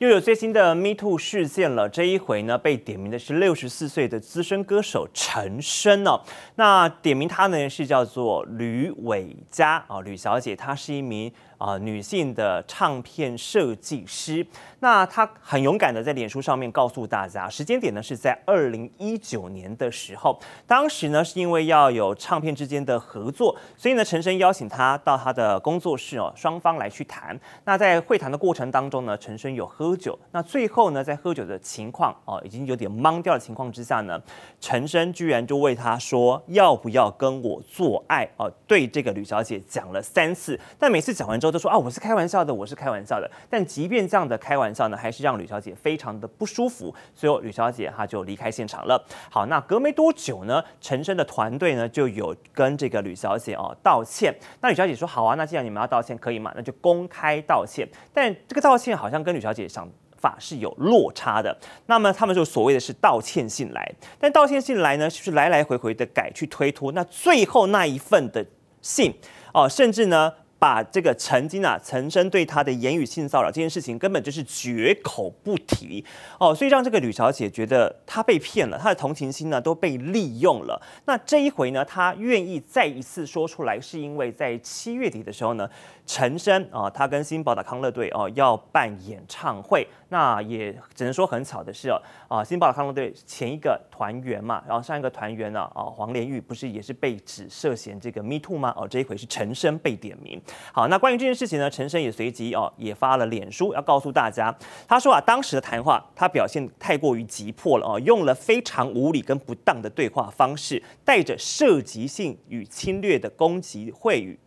又有最新的 Me Too 事件了，这一回呢，被点名的是六十四岁的资深歌手陈升哦。那点名他呢是叫做吕伟佳啊，吕小姐，她是一名啊女性的唱片设计师。那她很勇敢的在脸书上面告诉大家，时间点呢是在二零一九年的时候，当时呢是因为要有唱片之间的合作，所以呢陈升邀请她到他的工作室哦，双方来去谈。那在会谈的过程当中呢，陈升有喝。喝酒，那最后呢，在喝酒的情况哦，已经有点懵掉的情况之下呢，陈升居然就问他说要不要跟我做爱哦，对这个吕小姐讲了三次，但每次讲完之后都说啊，我是开玩笑的，我是开玩笑的。但即便这样的开玩笑呢，还是让吕小姐非常的不舒服，所以吕小姐她就离开现场了。好，那隔没多久呢，陈升的团队呢就有跟这个吕小姐哦道歉。那吕小姐说好啊，那既然你们要道歉，可以嘛？那就公开道歉。但这个道歉好像跟吕小姐。想法是有落差的，那么他们就所谓的是道歉信来，但道歉信来呢，就是来来回回的改去推脱？那最后那一份的信，哦，甚至呢？把这个曾经啊陈升对他的言语性骚扰这件事情根本就是绝口不提哦，所以让这个吕小姐觉得她被骗了，她的同情心呢都被利用了。那这一回呢，她愿意再一次说出来，是因为在七月底的时候呢，陈升啊，他跟新宝岛康乐队哦要办演唱会，那也只能说很巧的是啊，新宝岛康乐队前一个团员嘛，然后上一个团员呢啊黄连玉不是也是被指涉嫌这个 Me Too 吗？哦，这一回是陈升被点名。好，那关于这件事情呢？陈升也随即哦也发了脸书，要告诉大家，他说啊，当时的谈话他表现太过于急迫了哦，用了非常无理跟不当的对话方式，带着涉及性与侵略的攻击秽语。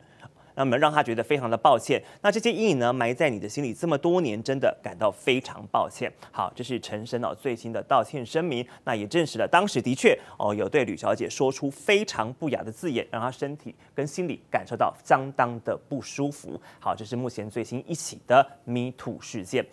那么让他觉得非常的抱歉。那这些阴影呢，埋在你的心里这么多年，真的感到非常抱歉。好，这是陈升哦最新的道歉声明。那也证实了当时的确哦有对吕小姐说出非常不雅的字眼，让她身体跟心里感受到相当的不舒服。好，这是目前最新一起的 “me too” 事件。